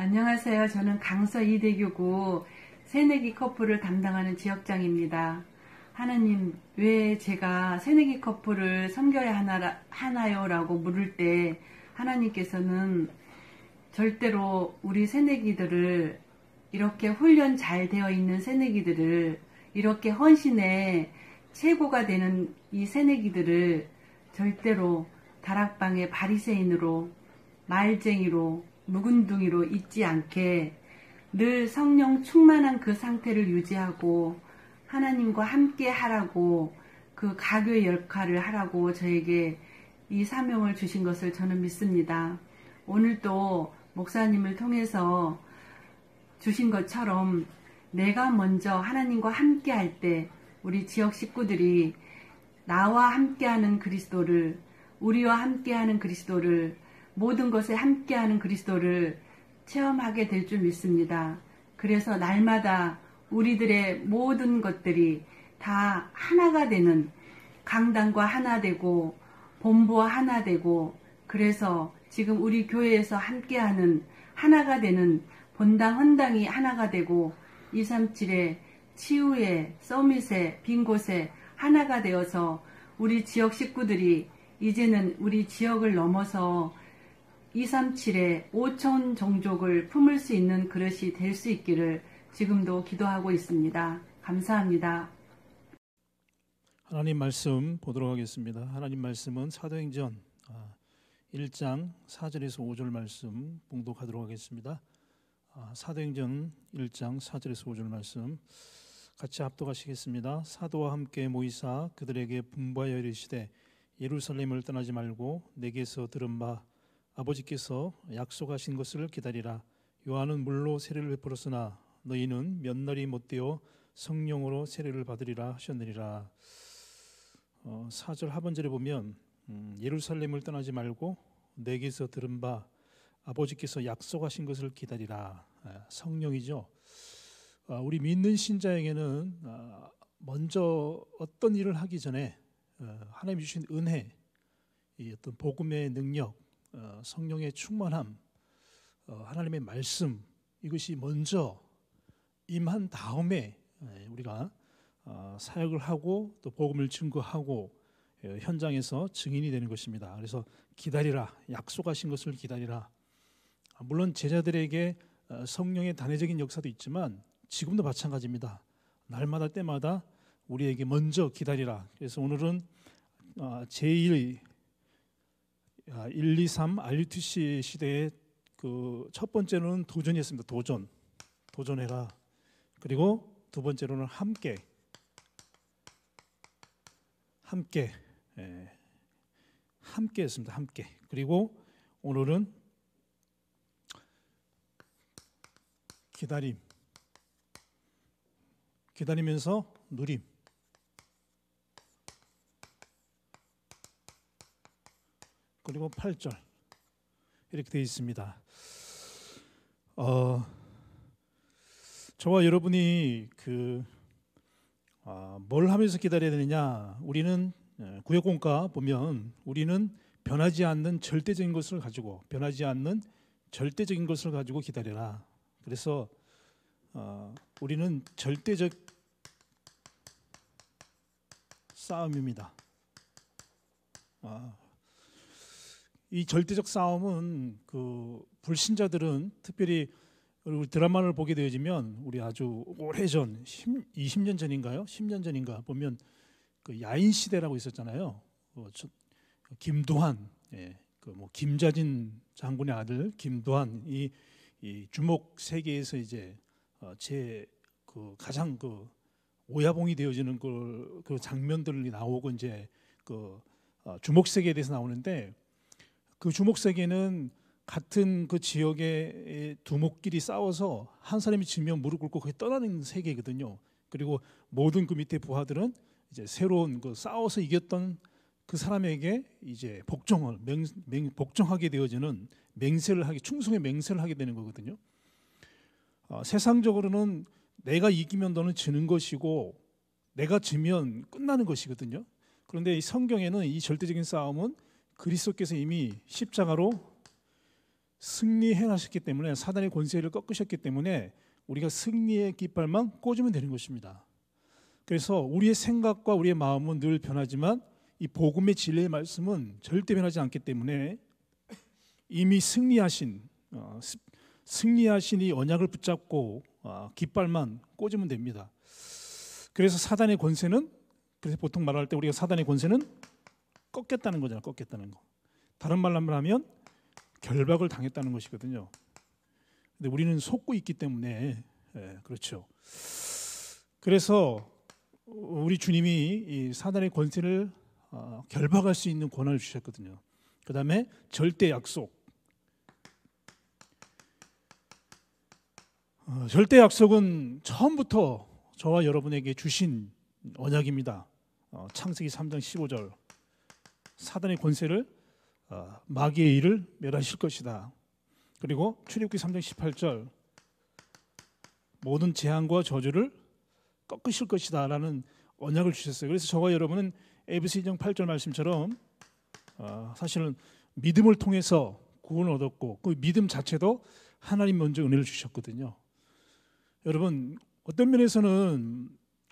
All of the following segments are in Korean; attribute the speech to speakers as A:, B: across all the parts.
A: 안녕하세요. 저는 강서 이대교구 새내기 커플을 담당하는 지역장입니다. 하나님왜 제가 새내기 커플을 섬겨야 하나, 하나요? 라고 물을 때 하나님께서는 절대로 우리 새내기들을 이렇게 훈련 잘 되어 있는 새내기들을 이렇게 헌신에 최고가 되는 이 새내기들을 절대로 다락방의 바리새인으로 말쟁이로 묵은둥이로 잊지 않게 늘 성령 충만한 그 상태를 유지하고 하나님과 함께 하라고 그 가교의 역할을 하라고 저에게 이 사명을 주신 것을 저는 믿습니다. 오늘도 목사님을 통해서 주신 것처럼 내가 먼저 하나님과 함께 할 때 우리 지역 식구들이 나와 함께하는 그리스도를 우리와 함께하는 그리스도를 모든 것에 함께하는 그리스도를 체험하게 될 줄 믿습니다. 그래서 날마다 우리들의 모든 것들이 다 하나가 되는 강단과 하나 되고 본부와 하나 되고 그래서 지금 우리 교회에서 함께하는 하나가 되는 본당 헌당이 하나가 되고 237의 치유의 서밋의 빈 곳에 하나가 되어서 우리 지역 식구들이 이제는 우리 지역을 넘어서 237에 5천 종족을 품을 수 있는 그릇이 될 수 있기를 지금도 기도하고 있습니다. 감사합니다.
B: 하나님 말씀 보도록 하겠습니다. 하나님 말씀은 사도행전 1장 아, 4절에서 5절 말씀 봉독하도록 하겠습니다. 아, 사도행전 1장 4절에서 5절 말씀 같이 합독하시겠습니다. 사도와 함께 모이사 그들에게 분부하여 이르시되 예루살렘을 떠나지 말고 내게서 들은 바 아버지께서 약속하신 것을 기다리라. 요한은 물로 세례를 베풀었으나 너희는 몇 날이 못되어 성령으로 세례를 받으리라 하셨느니라. 어, 4절 하반절에 보면 음, 예루살렘을 떠나지 말고 내게서 들은 바 아버지께서 약속하신 것을 기다리라. 아, 성령이죠. 아, 우리 믿는 신자에게는 아, 먼저 어떤 일을 하기 전에 어, 하나님 주신 은혜, 어떤 복음의 능력, 어, 성령의 충만함, 어, 하나님의 말씀 이것이 먼저 임한 다음에 예, 우리가 어, 사역을 하고 또 복음을 증거하고 예, 현장에서 증인이 되는 것입니다. 그래서 기다리라 약속하신 것을 기다리라. 아, 물론 제자들에게 성령의 단회적인 역사도 있지만 지금도 마찬가지입니다. 날마다 때마다 우리에게 먼저 기다리라. 그래서 오늘은 제1 1, 2, 3 RUTC 시대의 그 첫번째는 도전이었습니다. 도전, 도전해라. 그리고 두 번째로는 함께, 함께, 예, 함께했습니다. 함께. 그리고 오늘은 기다림, 기다리면서 누림. 그리고 8절 이렇게 되어 있습니다. 어, 저와 여러분이 그뭘 아, 하면서 기다려야 되느냐? 우리는 예, 구역 공과 보면 우리는 변하지 않는 절대적인 것을 가지고 변하지 않는 절대적인 것을 가지고 기다려라. 그래서 어, 우리는 절대적 싸움입니다. 아, 이 절대적 싸움은 그 불신자들은 특별히 드라마를 보게 되어지면 우리 아주 오래전 10, 20년 전인가요? 10년 전인가 보면 그 야인 시대라고 있었잖아요. 어, 김도환 예, 그 뭐 김자진 장군의 아들 김도환 이, 이 주목 세계에서 이제 어, 제 그 가장 그 오야봉이 되어지는 그, 그 장면들이 나오고 이제 그 어, 주목 세계에 대해서 나오는데 그주목세계는 같은 그 지역의 두목끼리 싸워서 한 사람이 지면 무릎 꿇고 거기 떠나는 세계거든요. 그리고 모든 그 밑에 부하들은 이제 새로운 그 싸워서 이겼던 그 사람에게 이제 복종을 맹, 맹, 복종하게 되어지는 맹세를 하게 충성의 맹세를 하게 되는 거거든요. 어, 세상적으로는 내가 이기면 너는 지는 것이고 내가 지면 끝나는 것이거든요. 그런데 이 성경에는 이 절대적인 싸움은 그리스도께서 이미 십자가로 승리해 나셨기 때문에 사단의 권세를 꺾으셨기 때문에 우리가 승리의 깃발만 꽂으면 되는 것입니다. 그래서 우리의 생각과 우리의 마음은 늘 변하지만 이 복음의 진리의 말씀은 절대 변하지 않기 때문에 이미 승리하신 어, 승리하신 이 언약을 붙잡고 어, 깃발만 꽂으면 됩니다. 그래서 사단의 권세는 그래서 보통 말할 때 우리가 사단의 권세는 꺾였다는 거잖아. 꺾였다는 거. 다른 말로 하면 결박을 당했다는 것이거든요. 근데 우리는 속고 있기 때문에 예, 그렇죠. 그래서 우리 주님이 사단의 권세를 어, 결박할 수 있는 권한을 주셨거든요. 그 다음에 절대 약속. 어, 절대 약속은 처음부터 저와 여러분에게 주신 언약입니다. 어, 창세기 3장 15절. 사단의 권세를 어, 마귀의 일을 멸하실 것이다. 그리고 출애기 3장 18절 모든 재앙과 저주를 꺾으실 것이다라는 언약을 주셨어요. 그래서 저와 여러분은 에베소서 8절 말씀처럼 어, 사실은 믿음을 통해서 구원을 얻었고 그 믿음 자체도 하나님 먼저 은혜를 주셨거든요. 여러분 어떤 면에서는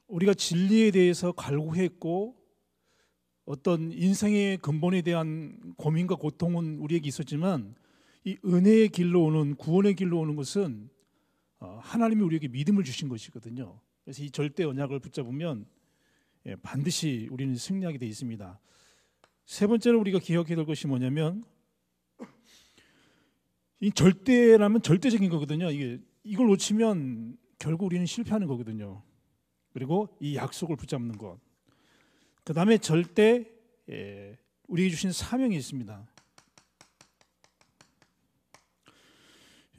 B: 우리가 진리에 대해서 갈구했고 어떤 인생의 근본에 대한 고민과 고통은 우리에게 있었지만 이 은혜의 길로 오는 구원의 길로 오는 것은 어, 하나님이 우리에게 믿음을 주신 것이거든요. 그래서 이 절대 언약을 붙잡으면 예, 반드시 우리는 승리하게 되어 있습니다. 세 번째로 우리가 기억해야 될 것이 뭐냐면 이 절대라면 절대적인 거거든요. 이게 이걸 놓치면 결국 우리는 실패하는 거거든요. 그리고 이 약속을 붙잡는 것. 그 다음에 절대 예, 우리에게 주신 사명이 있습니다.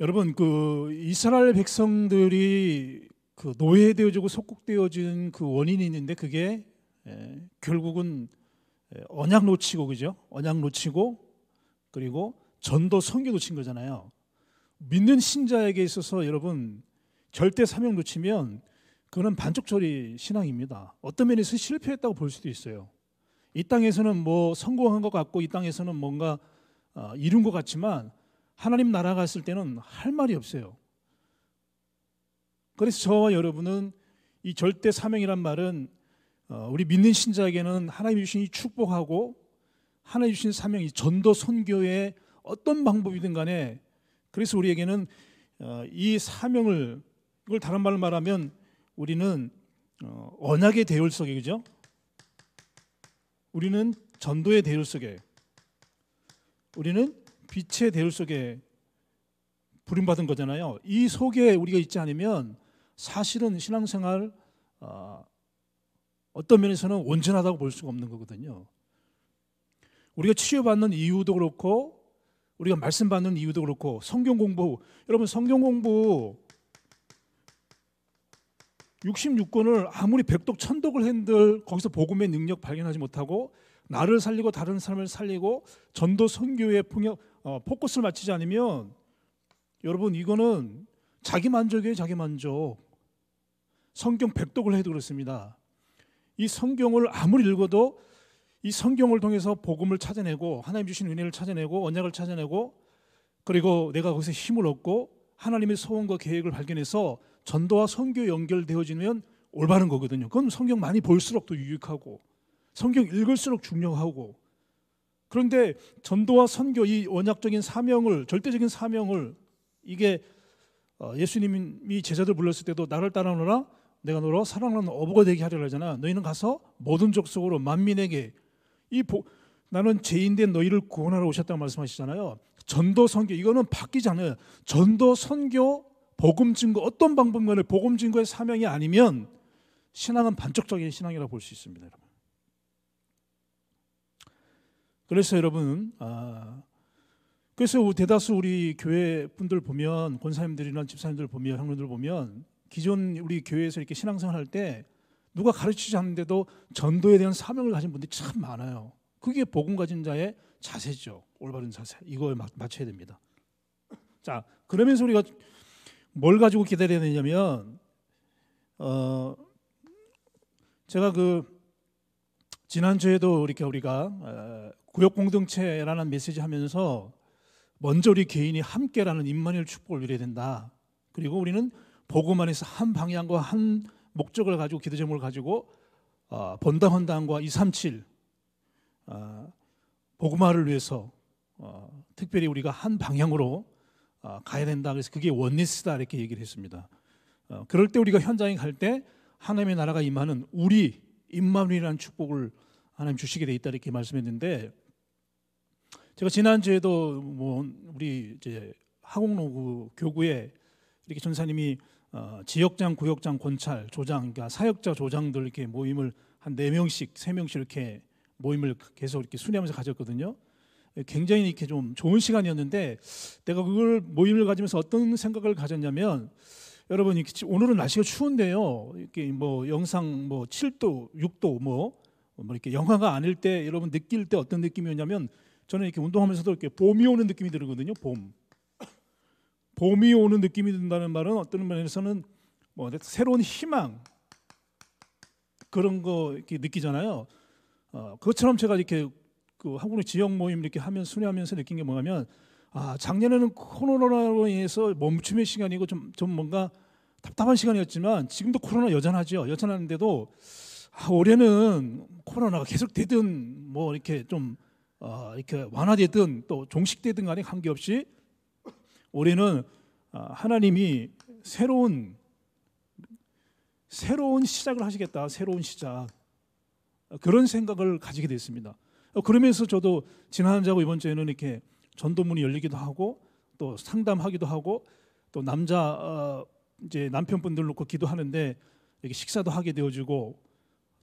B: 여러분 그 이스라엘 백성들이 그 노예되어지고 속국되어진 그 원인이 있는데 그게 예, 결국은 예, 언약 놓치고 그죠? 언약 놓치고 그리고 전도 성교 놓친 거잖아요. 믿는 신자에게 있어서 여러분 절대 사명 놓치면 그는 거 반쪽 처리 신앙입니다. 어떤 면에서 실패했다고 볼 수도 있어요. 이 땅에서는 뭐 성공한 것 같고 이 땅에서는 뭔가 어, 이룬 것 같지만 하나님 나라 갔을 때는 할 말이 없어요. 그래서 저와 여러분은 이 절대 사명이란 말은 어, 우리 믿는 신자에게는 하나님 주신 이 축복하고 하나님 주신 사명 이 전도 선교의 어떤 방법이든 간에 그래서 우리에게는 어, 이 사명을 이걸 다른 말로 말하면 우리는 어, 언약의 대열 속에 그죠? 우리는 전도의 대열 속에 우리는 빛의 대열 속에 부림받은 거잖아요. 이 속에 우리가 있지 않으면 사실은 신앙생활 어, 어떤 면에서는 온전하다고 볼 수가 없는 거거든요. 우리가 치유받는 이유도 그렇고 우리가 말씀 받는 이유도 그렇고 성경 공부 여러분 성경 공부 66권을 아무리 백독 천독을 했들 거기서 복음의 능력 발견하지 못하고 나를 살리고 다른 사람을 살리고 전도 선교의 폭력, 어, 포커스를 맞추지 않으면 여러분 이거는 자기 만족이에요 자기 만족 성경 백독을 해도 그렇습니다 이 성경을 아무리 읽어도 이 성경을 통해서 복음을 찾아내고 하나님 주신 은혜를 찾아내고 언약을 찾아내고 그리고 내가 거기서 힘을 얻고 하나님의 소원과 계획을 발견해서 전도와 선교 연결되어지면 올바른 거거든요. 그건 성경 많이 볼수록 더 유익하고 성경 읽을수록 중요하고 그런데 전도와 선교 이 언약적인 사명을 절대적인 사명을 이게 어, 예수님이 제자들 불렀을 때도 나를 따라오너라 내가 너로 사랑하는 어부가 되게 하려 하잖아. 너희는 가서 모든 족속으로 만민에게 이 보, 나는 죄인 된 너희를 구원하러 오셨다고 말씀하시잖아요. 전도 선교 이거는 바뀌지 않아요. 전도 선교 복음 증거 어떤 방법만을 복음 증거의 사명이 아니면 신앙은 반쪽적인 신앙이라고 볼 수 있습니다, 여러분. 그래서 여러분 아, 그래서 대다수 우리 교회 분들 보면 권사님들이나 집사님들 보면 형님들 보면 기존 우리 교회에서 이렇게 신앙생활 할 때 누가 가르치지 않는데도 전도에 대한 사명을 가진 분들이 참 많아요. 그게 복음 가진 자의 자세죠. 올바른 자세. 이거에 맞춰야 됩니다. 자, 그러면서 우리가 뭘 가지고 기다려야 되냐면 어 제가 그 지난주에도 이렇게 우리가 구역 공동체라는 메시지 하면서 먼저 우리 개인이 함께라는 임만누 축복을 누려야 된다. 그리고 우리는 복음 안에서 한 방향과 한 목적을 가지고 기도 제목을 가지고 어, 번당 헌당과 237 어, 복음화를 위해서 어, 특별히 우리가 한 방향으로 어, 가야 된다. 그래서 그게 원리스다 이렇게 얘기를 했습니다. 어, 그럴 때 우리가 현장에 갈 때 하나님의 나라가 임하는 우리 임마누이라는 축복을 하나님 주시게 돼 있다 이렇게 말씀했는데 제가 지난 주에도 뭐 우리 이제 하공로구 교구에 이렇게 전사님이 어, 지역장, 구역장, 권찰, 조장, 그러니까 사역자 조장들 이렇게 모임을 한 네 명씩, 세 명씩 이렇게 모임을 계속 이렇게 순회하면서 가졌거든요. 예, 굉장히 이렇게 좀 좋은 시간이었는데 내가 그걸 모임을 가지면서 어떤 생각을 가졌냐면 여러분 이렇게 오늘은 날씨가 추운데요. 이렇게 뭐 영상 뭐 7도, 6도 뭐, 뭐 이렇게 영화가 아닐 때 여러분 느낄 때 어떤 느낌이었냐면 저는 이렇게 운동하면서도 이렇게 봄이 오는 느낌이 들거든요. 봄. 봄이 오는 느낌이 든다는 말은 어떤 면에서는 뭐 새로운 희망 그런 거 이렇게 느끼잖아요. 어, 그것처럼 제가 이렇게 그 한국의 지역 모임 이렇게 하면 순회하면서 느낀 게 뭐냐면 아 작년에는 코로나로 인해서 멈춤의 시간이고 좀좀 뭔가 답답한 시간이었지만 지금도 코로나 여전하죠. 여전하는데도 아, 올해는 코로나가 계속되든 뭐 이렇게 좀 어, 이렇게 완화되든 또 종식되든 간에 관계없이 올해는 아, 하나님이 새로운 새로운 시작을 하시겠다. 새로운 시작. 그런 생각을 가지게 됐습니다. 그러면서 저도 지난주하고 이번 주에는 이렇게 전도문이 열리기도 하고 또 상담하기도 하고 또 남자 어, 이제 남편분들 놓고 기도하는데 이렇게 식사도 하게 되어지고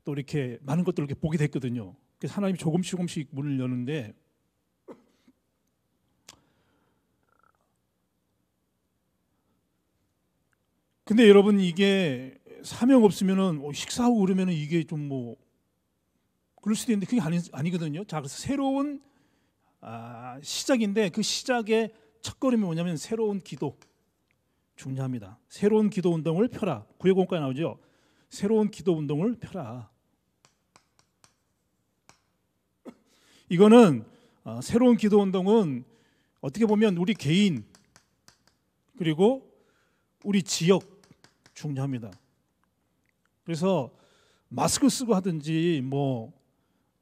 B: 또 이렇게 많은 것들을 이렇게 보게 됐거든요. 그래서 하나님 조금씩 조금씩 문을 여는데 근데 여러분 이게 사명 없으면은 뭐 식사하고 그러면은 이게 좀뭐 그럴 수도 있는데 그게 아니, 거든요자 그래서 새로운 아, 시작인데 그 시작의 첫걸음이 뭐냐면 새로운 기도 중요합니다. 새로운 기도 운동을 펴라. 구해공과에 나오죠. 새로운 기도 운동을 펴라. 이거는 어, 새로운 기도 운동은 어떻게 보면 우리 개인 그리고 우리 지역 중요합니다. 그래서 마스크 쓰고 하든지 뭐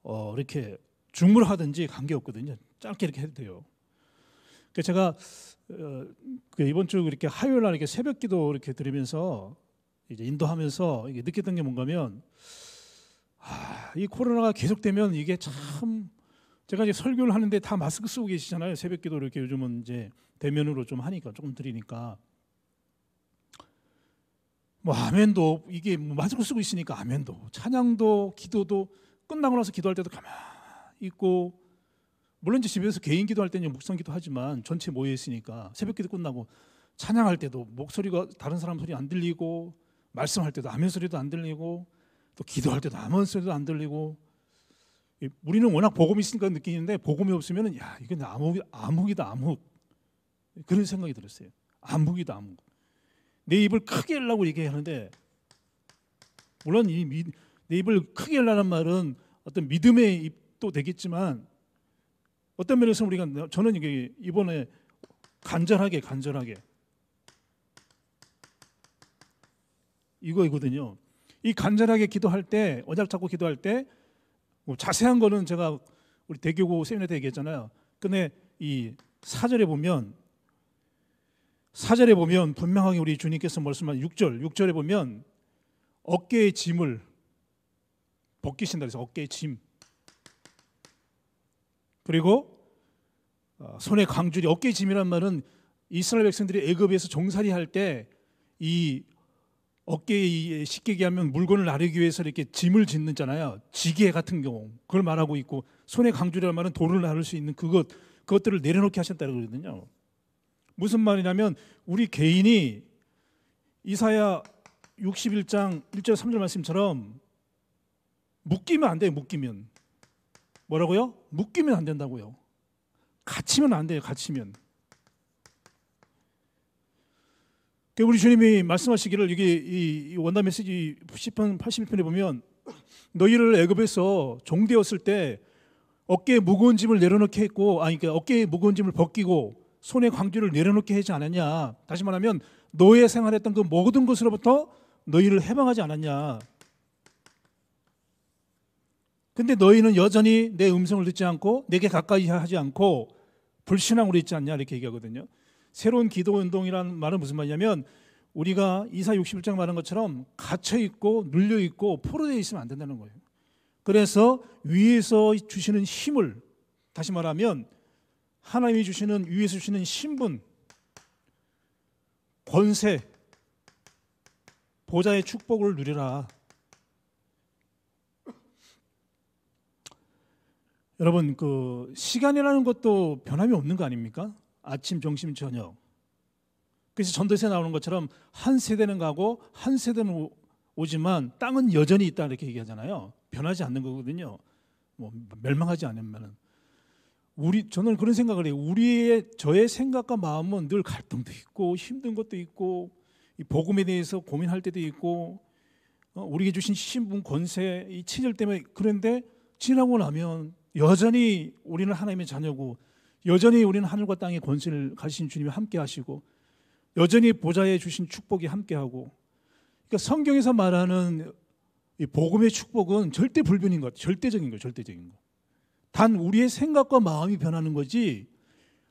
B: 어, 이렇게 중물하든지 관계 없거든요. 짧게 이렇게 해도 돼요. 그 제가 어, 그 이번 주 이렇게 화요일 날 이렇게 새벽 기도 이렇게 드리면서 이제 인도하면서 이게 느꼈던 게 뭔가면 아, 이 코로나가 계속되면 이게 참 제가 이제 설교를 하는데 다 마스크 쓰고 계시잖아요. 새벽 기도 이렇게 요즘은 이제 대면으로 좀 하니까 조금 드리니까 뭐 아멘도 이게 뭐 마스크 쓰고 있으니까 아멘도 찬양도 기도도 끝나고 나서 기도할 때도 가만히 있고 물론 이제 집에서 개인 기도할 때는 묵상 기도하지만 전체 모여 있으니까 새벽 기도 끝나고 찬양할 때도 목소리가 다른 사람 소리 안 들리고 말씀할 때도 아멘 소리도 안 들리고 또 기도할 때도 아멘 소리도 안 들리고 우리는 워낙 복음이 있으니까 느끼는데 복음이 없으면야 이건 암흑 암흑이다 암흑 그런 생각이 들었어요 암흑이다 암흑 내 입을 크게 열라고 얘기하는데 물론 이, 내 입을 크게 열라는 말은 어떤 믿음의 입도 되겠지만 어떤 면에서 우리가 저는 이게 이번에 간절하게 간절하게 이거이거든요. 이 간절하게 기도할 때 언약 잡고 기도할 때뭐 자세한 거는 제가 우리 대교고 세미나 때 얘기했잖아요. 근데 이 사절에 보면 사절에 보면 분명하게 우리 주님께서 말씀한 6절, 6절에 보면 어깨의 짐을 벗기신다 그래서 어깨에 짐. 그리고 어, 손에 광주리 어깨 에 짐이란 말은 이스라엘 백성들이 애굽에서 종살이 할 때 이 어깨에 쉽게 얘기하면 물건을 나르기 위해서 이렇게 짐을 짓는잖아요. 지게 같은 경우 그걸 말하고 있고 손에 광주리란 말은 돌을 나를 수 있는 그것 그것들을 내려놓게 하셨다고 그러거든요. 무슨 말이냐면 우리 개인이 이사야 61장 1절 3절 말씀처럼 묶이면 안 돼요. 묶이면 뭐라고요? 묶이면 안 된다고요. 갇히면 안 돼요. 갇히면. 그러니까 우리 주님이 말씀하시기를 이게 이 원단 메시지 10편 81편에 보면 너희를 애굽에서 종되었을 때 어깨에 무거운 짐을 내려놓게 했고 아니 그러니까 어깨에 무거운 짐을 벗기고 손에 광주를 내려놓게 하지 않았냐 다시 말하면 노예 생활했던 그 모든 것으로부터 너희를 해방하지 않았냐 근데 너희는 여전히 내 음성을 듣지 않고 내게 가까이 하지 않고 불신앙으로 있지 않냐 이렇게 얘기하거든요. 새로운 기도 운동이라는 말은 무슨 말이냐면 우리가 이사 61장 말한 것처럼 갇혀 있고 눌려 있고 포로되어 있으면 안 된다는 거예요. 그래서 위에서 주시는 힘을 다시 말하면 하나님이 주시는 위에서 주시는 신분, 권세, 보좌의 축복을 누리라. 여러분 그 시간이라는 것도 변함이 없는 거 아닙니까? 아침, 점심, 저녁. 그래서 전도서에 나오는 것처럼 한 세대는 가고 한 세대는 오지만 땅은 여전히 있다 이렇게 얘기하잖아요. 변하지 않는 거거든요. 뭐 멸망하지 않으면은 우리 저는 그런 생각을 해요. 우리의 저의 생각과 마음은 늘 갈등도 있고 힘든 것도 있고 이 복음에 대해서 고민할 때도 있고 어, 우리에게 주신 신분 권세 이 치절 때문에 그런데 지나고 나면 여전히 우리는 하나님의 자녀고 여전히 우리는 하늘과 땅의 권세를 가지신 주님이 함께 하시고 여전히 보좌에 주신 축복이 함께하고 그러니까 성경에서 말하는 이 복음의 축복은 절대 불변인 것, 절대적인 것, 절대적인 것. 단 우리의 생각과 마음이 변하는 거지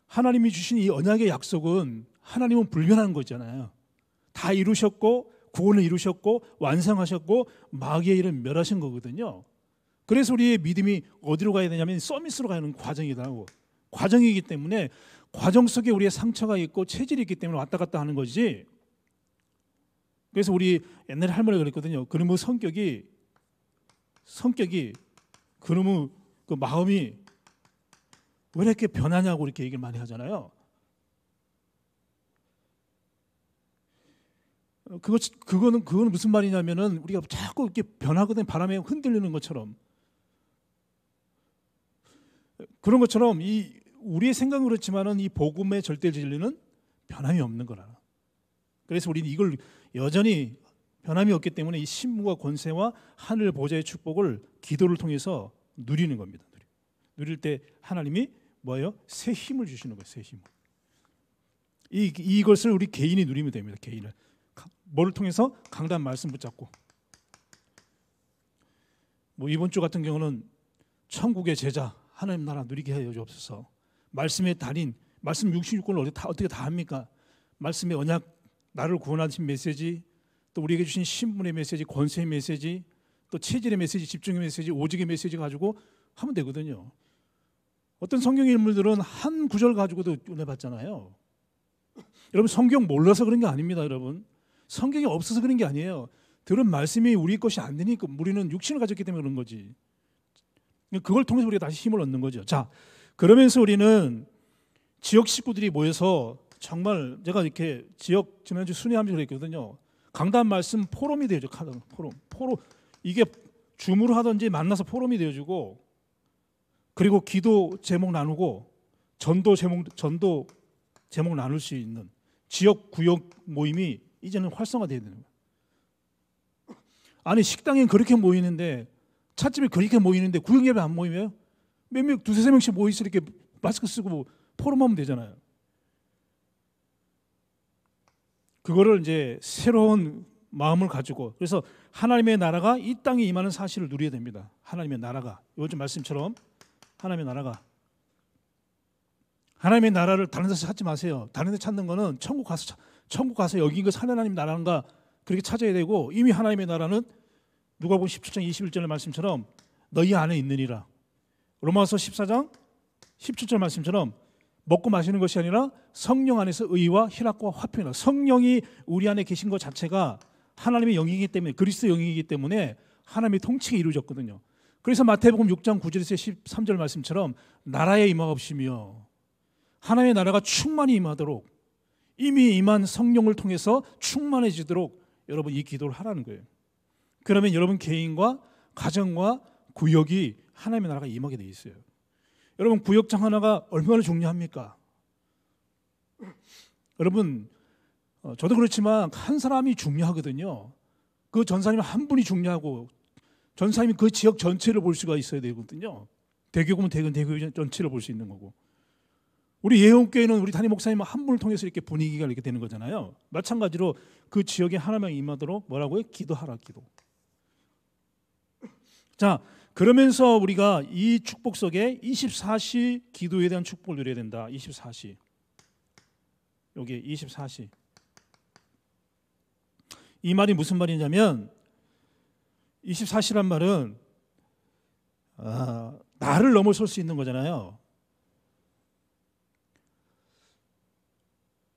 B: 하나님이 주신 이 언약의 약속은 하나님은 불변한 거잖아요. 다 이루셨고 구원을 이루셨고 완성하셨고 마귀의 일을 멸하신 거거든요. 그래서 우리의 믿음이 어디로 가야 되냐면 서밋으로 가는 과정이라고. 과정이기 때문에 과정 속에 우리의 상처가 있고 체질이 있기 때문에 왔다 갔다 하는 거지. 그래서 우리 옛날 할머니가 그랬거든요. 그놈의 성격이 성격이 그놈의 그 마음이 왜 이렇게 변하냐고 이렇게 얘기를 많이 하잖아요. 그거 그거는 그건 무슨 말이냐면은 우리가 자꾸 이렇게 변하거든 바람에 흔들리는 것처럼 그런 것처럼 이 우리의 생각은 그렇지만은 이 복음의 절대 진리는 변함이 없는 거라. 그래서 우리는 이걸 여전히 변함이 없기 때문에 이 신무와 권세와 하늘 보좌의 축복을 기도를 통해서 누리는 겁니다. 누릴 때 하나님이 뭐예요? 새 힘을 주시는 거예요. 새 힘. 이 이것을 우리 개인이 누리면 됩니다. 개인을 뭐를 통해서 강단 말씀 붙잡고 뭐 이번 주 같은 경우는 천국의 제자 하나님 나라 누리게 하여 주옵소서. 말씀의 달인 말씀 66권을 어디 다, 어떻게 다 합니까? 말씀의 언약 나를 구원하신 메시지 또 우리에게 주신 신분의 메시지 권세의 메시지 또 체질의 메시지 집중의 메시지 오직의 메시지 가지고 하면 되거든요. 어떤 성경 인물들은 한 구절 가지고도 은혜 받잖아요. 여러분 성경 몰라서 그런 게 아닙니다, 여러분. 성경이 없어서 그런 게 아니에요. 들은 말씀이 우리 것이 안 되니까 우리는 육신을 가졌기 때문에 그런 거지. 그걸 통해서 우리가 다시 힘을 얻는 거죠. 자, 그러면서 우리는 지역 식구들이 모여서 정말 제가 이렇게 지역 지난주 순회하면서 그랬거든요. 강단 말씀 포럼이 되죠. 포럼. 포럼. 이게 줌으로 하든지 만나서 포럼이 되어주고 그리고 기도 제목 나누고 전도 제목 전도 제목 나눌 수 있는 지역 구역 모임이 이제는 활성화되어야 되는 거예요. 아니 식당엔 그렇게 모이는데 찻집에 그렇게 모이는데 구역 예배 안 모이면 몇 명, 두세 명씩 모이서 이렇게 마스크 쓰고 뭐 포럼하면 되잖아요. 그거를 이제 새로운 마음을 가지고 그래서 하나님의 나라가 이 땅에 임하는 사실을 누려야 됩니다. 하나님의 나라가 요즘 말씀처럼 하나님의 나라가 하나님의 나라를 다른 데서 찾지 마세요. 다른 데 찾는 거는 천국 가서 천국 가서 여기인 것 하나님 나라인가 그렇게 찾아야 되고 이미 하나님의 나라는 누가복음 17장 2 1절 말씀처럼 너희 안에 있느니라. 로마서 14장 17절 말씀처럼 먹고 마시는 것이 아니라 성령 안에서 의와 희락과 화평이라. 성령이 우리 안에 계신 것 자체가 하나님의 영이기 때문에 그리스도 영이기 때문에 하나님의 통치가 이루어졌거든요. 그래서 마태복음 6장 9절에서 13절 말씀처럼 나라에 임하옵시며 하나님의 나라가 충만히 임하도록 이미 임한 성령을 통해서 충만해지도록 여러분 이 기도를 하라는 거예요. 그러면 여러분 개인과 가정과 구역이 하나님의 나라가 임하게 돼 있어요. 여러분 구역장 하나가 얼마나 중요합니까? 여러분 어, 저도 그렇지만 한 사람이 중요하거든요. 그 전사님 한 분이 중요하고 전사님이 그 지역 전체를 볼 수가 있어야 되거든요. 대교구면 대교 대교 전체를 볼 수 있는 거고. 우리 예언교회는 우리 단임 목사님 한 분을 통해서 이렇게 분위기가 이렇게 되는 거잖아요. 마찬가지로 그 지역에 하나님 임하도록 뭐라고요? 기도하라 기도. 자, 그러면서 우리가 이 축복 속에 24시 기도에 대한 축복을 누려야 된다. 24시. 여기 24시. 이 말이 무슨 말이냐면 24시란 말은 아, 나를 넘어설 수 있는 거잖아요.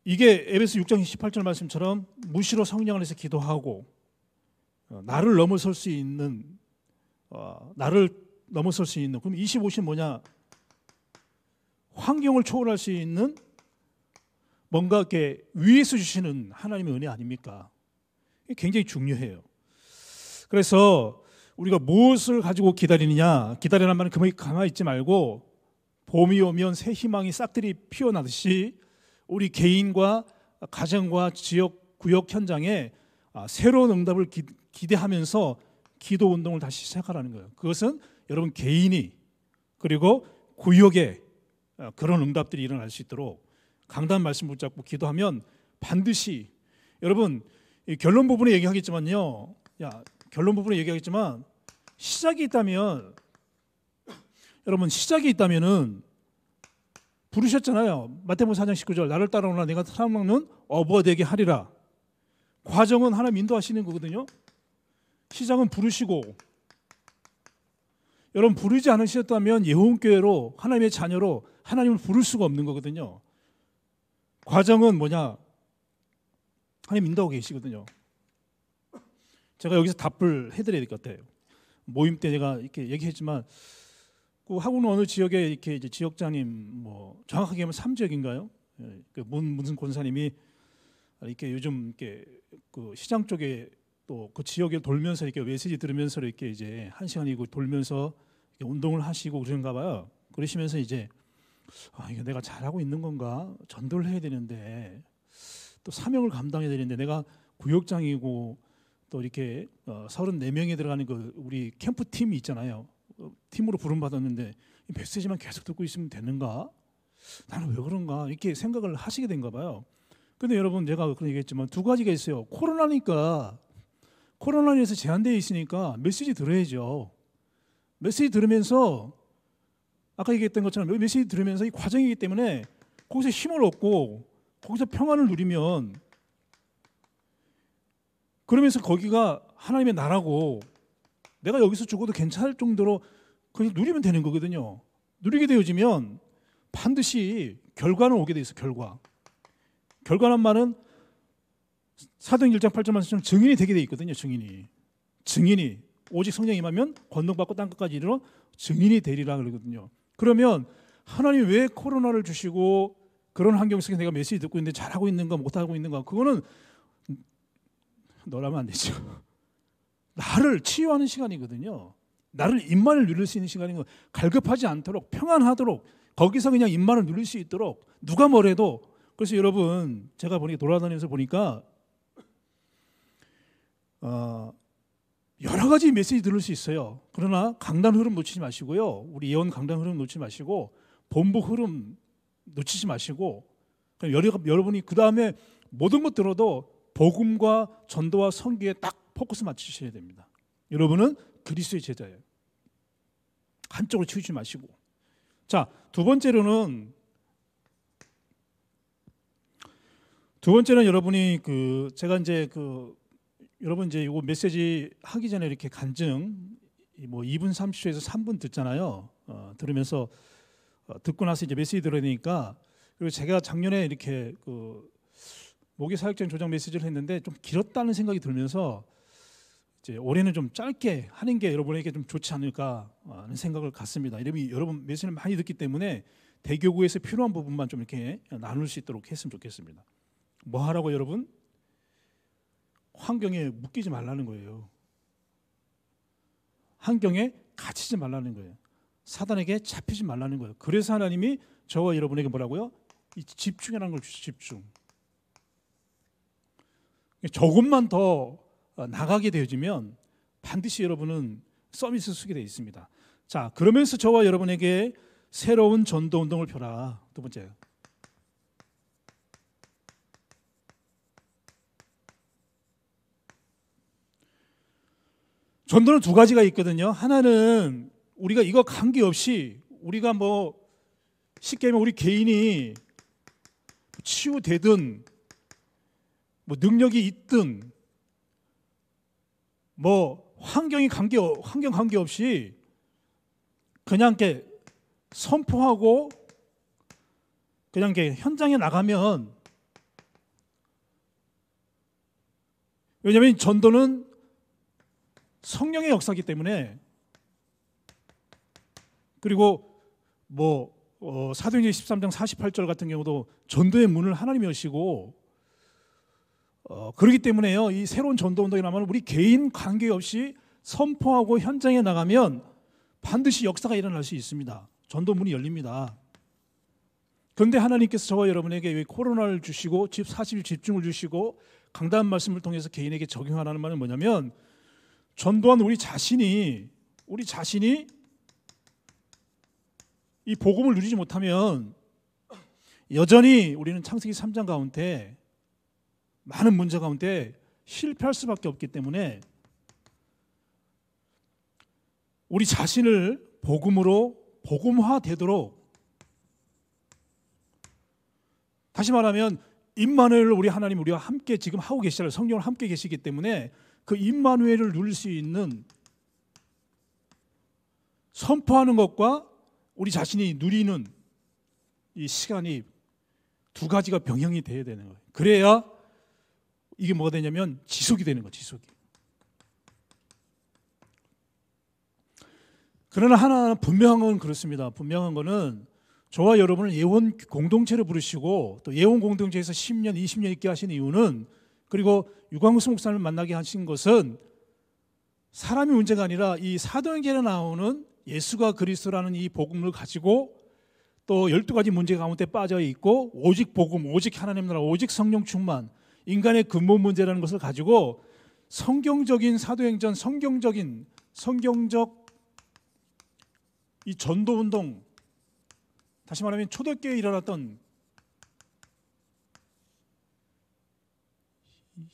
B: 이게 에베스 6장 2 8절 말씀처럼 무시로 성령을 해서 기도하고 어, 나를 넘어설 수 있는 어, 나를 넘어설 수 있는 그럼 25시는 뭐냐? 환경을 초월할 수 있는 뭔가 이렇게 위에서 주시는 하나님의 은혜 아닙니까? 굉장히 중요해요. 그래서 우리가 무엇을 가지고 기다리느냐? 기다리란 말은 그만 가만히 있지 말고 봄이 오면 새 희망이 싹들이 피어나듯이 우리 개인과 가정과 지역 구역 현장에 아, 새로운 응답을 기, 대하면서 기도 운동을 다시 시작하라는 거예요. 그것은 여러분 개인이 그리고 구역에 어, 그런 응답들이 일어날 수 있도록 강단 말씀 붙잡고 기도하면 반드시 여러분 결론 부분에 얘기하겠지만요. 야 결론 부분에 얘기하겠지만 시작이 있다면 여러분 시작이 있다면은 부르셨잖아요. 마태복음 4장 19절 나를 따라오라 내가 사람 먹는 어부 되게 하리라. 과정은 하나님 인도하시는 거거든요. 시장은 부르시고 여러분 부르지 않으셨다면 예혼교회로 하나님의 자녀로 하나님을 부를 수가 없는 거거든요. 과정은 뭐냐? 하나님 인도하고 계시거든요. 제가 여기서 답을 해드려야 될 것 같아요. 모임 때 제가 이렇게 얘기했지만 그 학원 어느 지역에 이렇게 이제 지역장님 뭐 정확하게 하면 삼지역인가요? 예, 그 문 무슨 권사님이 이렇게 요즘 이렇게 그 시장 쪽에 또그 지역을 돌면서 이렇게 메시지 들으면서 이렇게 이제 한 시간이고 그 돌면서 운동을 하시고 그러가 봐요. 그러시면서 이제 아, 이게 내가 잘하고 있는 건가? 전도를 해야 되는데 또 사명을 감당해야 되는데 내가 구역장이고 또 이렇게 어, 34명이 들어가는 그 우리 캠프 팀이 있잖아요. 어, 팀으로 부름 받았는데 메시지만 계속 듣고 있으면 되는가? 나는 왜 그런가? 이렇게 생각을 하시게 된가 봐요. 근데 여러분 제가 그런 얘기했지만 두 가지가 있어요. 코로나니까 코로나에서 제한되어 있으니까 메시지 들어야죠. 메시지 들으면서 아까 얘기했던 것처럼 메시지 들으면서 이 과정이기 때문에 거기서 힘을 얻고 거기서 평안을 누리면 그러면서 거기가 하나님의 나라고 내가 여기서 죽어도 괜찮을 정도로 그걸 누리면 되는 거거든요. 누리게 되어지면 반드시 결과는 오게 돼 있어. 결과. 결과란 말은 사도행 1장 8절 말씀처럼 증인이 되게 돼 있거든요. 증인이. 증인이 오직 성령 임하면 권능받고 땅 끝까지 이르러 증인이 되리라 그러거든요. 그러면 하나님 왜 코로나를 주시고 그런 환경 속에 내가 메시지 듣고 있는데 잘하고 있는가 못하고 있는가 그거는 너라면 안 되죠. 나를 치유하는 시간이거든요. 나를 입만을 누릴 수 있는 시간인고 갈급하지 않도록 평안하도록 거기서 그냥 입만을 누릴 수 있도록 누가 뭐래도 그래서 여러분 제가 보니 까 돌아다니면서 보니까 어, 여러 가지 메시지 들을 수 있어요. 그러나 강단 흐름 놓치지 마시고요. 우리 예언 강단 흐름 놓치지 마시고 본부 흐름 놓치지 마시고 여러분이 그 다음에 모든 것 들어도 복음과 전도와 성교에딱 포커스 맞추셔야 됩니다. 여러분은 그리스의 제자예요. 한쪽으로 치우지 마시고. 자, 두 번째로는 두 번째는 여러분이 그 제가 이제 그 여러분 이제 이거 메시지 하기 전에 이렇게 간증 뭐 2분 30초에서 3분 듣잖아요. 어, 들으면서 어, 듣고 나서 이제 메시지 들으니까 그리고 제가 작년에 이렇게 그 목의 사역적인 조정 메시지를 했는데 좀 길었다는 생각이 들면서 이제 올해는 좀 짧게 하는 게 여러분에게 좀 좋지 않을까 어, 하는 생각을 갖습니다. 여러분 메시지를 많이 듣기 때문에 대교구에서 필요한 부분만 좀 이렇게 나눌 수 있도록 했으면 좋겠습니다. 뭐 하라고 여러분? 환경에 묶이지 말라는 거예요. 환경에 갇히지 말라는 거예요. 사단에게 잡히지 말라는 거예요. 그래서 하나님이 저와 여러분에게 뭐라고요? 집중이라는 걸 주시 집중. 조금만 더 나가게 되어지면 반드시 여러분은 서밋을 쓰게 되어 있습니다. 자, 그러면서 저와 여러분에게 새로운 전도 운동을 펴라. 두 번째. 전도는 두 가지가 있거든요. 하나는 우리가 이거 관계없이 우리가 뭐 쉽게 하면 우리 개인이 치유되든 뭐 능력이 있든 뭐 환경이 관계 환경 관계 없이 그냥 게 선포하고 그냥 게 현장에 나가면 왜냐하면 전도는 성령의 역사기 때문에 그리고 뭐 어, 사도행전 13장 48절 같은 경우도 전도의 문을 하나님이 여시고 어, 그렇기 때문에요. 이 새로운 전도 운동이나면 우리 개인 관계 없이 선포하고 현장에 나가면 반드시 역사가 일어날 수 있습니다. 전도 문이 열립니다. 그런데 하나님께서 저와 여러분에게 왜 코로나를 주시고 집 사실 집중을 주시고 강단 말씀을 통해서 개인에게 적용하라는 말은 뭐냐면 전도한 우리 자신이 우리 자신이 이 복음을 누리지 못하면 여전히 우리는 창세기 3장 가운데 많은 문제 가운데 실패할 수밖에 없기 때문에 우리 자신을 복음으로 복음화 되도록 다시 말하면 임마누엘 우리 하나님 우리와 함께 지금 하고 계시잖 성령을 함께 계시기 때문에 그 임마누엘을 누릴 수 있는 선포하는 것과 우리 자신이 누리는 이 시간이 두 가지가 병행이 돼야 되는 거예요. 그래야 이게 뭐가 되냐면 지속이 되는 거예요. 지속이. 그러나 하나 분명한 건 그렇습니다. 분명한 거는 저와 여러분을 예원 공동체를 부르시고 또 예원 공동체에서 10년, 20년 있게 하신 이유는 그리고 유광수 목사님을 만나게 하신 것은 사람이 문제가 아니라 이 사도행전에 나오는 예수가 그리스도라는 이 복음을 가지고 또 열두 가지 문제 가운데 빠져 있고 오직 복음, 오직 하나님 나라, 오직 성령 충만, 인간의 근본 문제라는 것을 가지고 성경적인 사도행전, 성경적인 성경적 이 전도 운동 다시 말하면 초대교회에 일어났던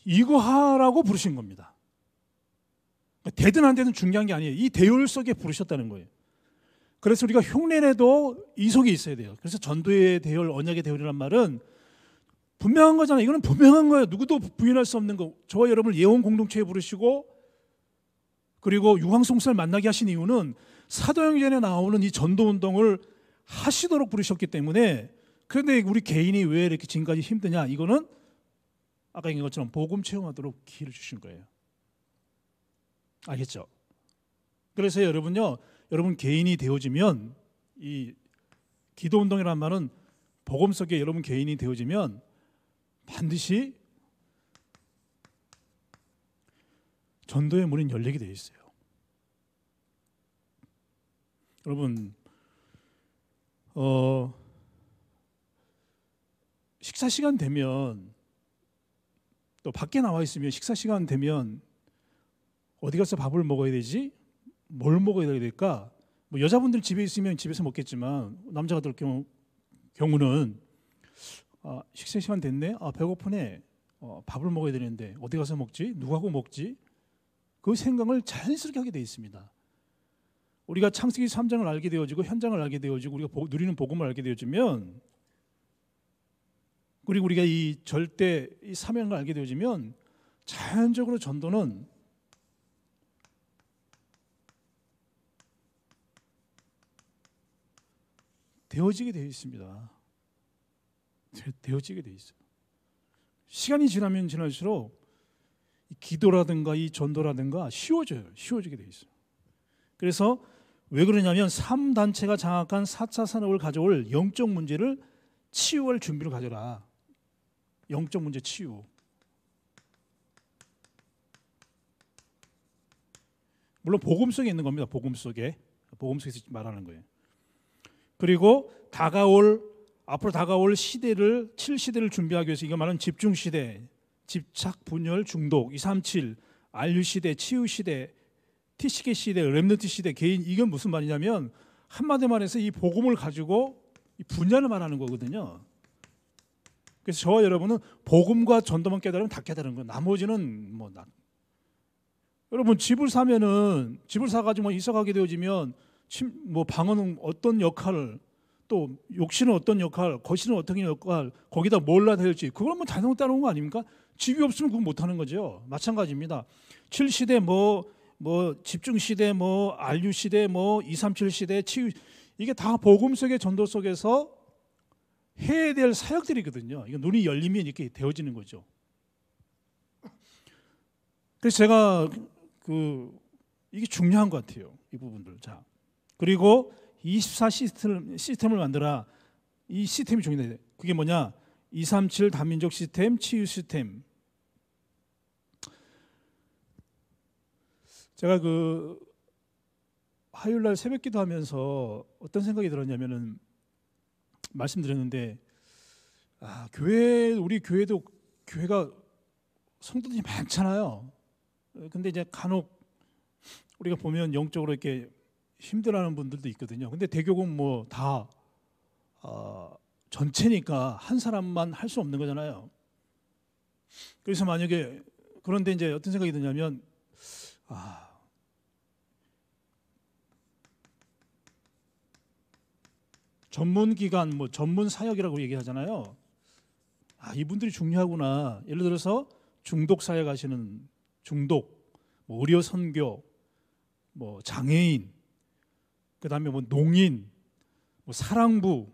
B: 이거 하라고 부르신 겁니다. 그 되든 안 되든 중요한 게 아니에요. 이 대열 속에 부르셨다는 거예요. 그래서 우리가 흉내내도 이속이 있어야 돼요. 그래서 전도의 대열, 언약의 대열이란 말은 분명한 거잖아요. 이거는 분명한 거예요. 누구도 부인할 수 없는 거. 저와 여러분을 예원 공동체에 부르시고 그리고 유황송사를 만나게 하신 이유는 사도행전에 나오는 이 전도 운동을 하시도록 부르셨기 때문에 그런데 우리 개인이 왜 이렇게 지금까지 힘드냐? 이거는 아까 얘기한 것처럼 복음 체험하도록 기회를 주신 거예요. 알겠죠? 그래서 여러분요, 여러분 개인이 되어지면 이 기도 운동이란 말은 복음 속에 여러분 개인이 되어지면 반드시 전도의 문이 열리게 되어 있어요. 여러분 어 식사 시간 되면 또 밖에 나와 있으면 식사 시간 되면 어디 가서 밥을 먹어야 되지? 뭘 먹어야 될까? 뭐 여자분들 집에 있으면 집에서 먹겠지만 남자 같은 경우 경우는 아, 식사 시간 됐네. 아 배고프네. 어, 밥을 먹어야 되는데 어디 가서 먹지? 누구하고 먹지? 그 생각을 자연스럽게 하게 돼 있습니다. 우리가 창세기 3장을 알게 되어지고 현장을 알게 되어지고 우리가 보, 누리는 복음을 알게 되어지면 그리고 우리가 이 절대 이 사명을 알게 되어지면 자연적으로 전도는 되어지게 되어 있습니다. 되어, 지게되어 있어요. 시간이 지나면 지날수록 기도라든가 이 전도라든가 쉬워져요. 쉬워지게 되어 있어요. 그래서 왜 그러냐면 3단체가 장악한 4차 산업을 가져올 영적 문제를 치유할 준비를 가져라. 영적 문제 치유. 물론 복음 속에 있는 겁니다. 복음 속에 복음 속에서 말하는 거예요. 그리고 다가올 앞으로 다가올 시대를 7 시대를 준비하기 위해서 이거 말하는 집중 시대, 집착 분열 중독 237 안류 시대, 치유 시대, 티시계 시대, 렘넌트 시대, 개인 이건 무슨 말이냐면 한마디만 해서 이 복음을 가지고 분야를 말하는 거거든요. 그래서 저와 여러분은 복음과 전도만 깨달으면 다 깨달은 거예요. 나머지는 뭐 나. 여러분 집을 사면은 집을 사가지고 뭐 이사가게 되어지면 침, 뭐 방은 어떤 역할을 또 욕실은 어떤 역할, 거실은 어떤 역할, 거기다 뭘라 될지 그걸 뭐 단성 따놓은 거 아닙니까? 집이 없으면 그거 못 하는 거죠. 마찬가지입니다. 7시대 뭐, 뭐 집중 시대, 뭐 안류 시대, 뭐237 시대, 치유 이게 다 복음 속의 전도 속에서 해야 될 사역들이거든요. 이거 눈이 열리면 이렇게 되어지는 거죠. 그래서 제가 그 이게 중요한 것 같아요. 이 부분들. 자. 그리고 24 시스템, 시스템을 만들어 이 시스템이 중요해요. 그게 뭐냐? 237 다민족 시스템, 치유 시스템. 제가 그 화요일 날 새벽 기도하면서 어떤 생각이 들었냐면은 말씀드렸는데 아, 교회 우리 교회도 교회가 성도들이 많잖아요. 근데 이제 간혹 우리가 보면 영적으로 이렇게 힘들어하는 분들도 있거든요. 근데 대교금 뭐다 어, 전체니까 한 사람만 할 수 없는 거잖아요. 그래서 만약에 그런데 이제 어떤 생각이 드냐면 아, 전문 기관, 뭐 전문 사역이라고 얘기하잖아요. 아 이분들이 중요하구나. 예를 들어서 중독 사역 하시는 중독, 뭐 의료 선교, 뭐 장애인, 그다음에 뭐 농인, 뭐 사랑부,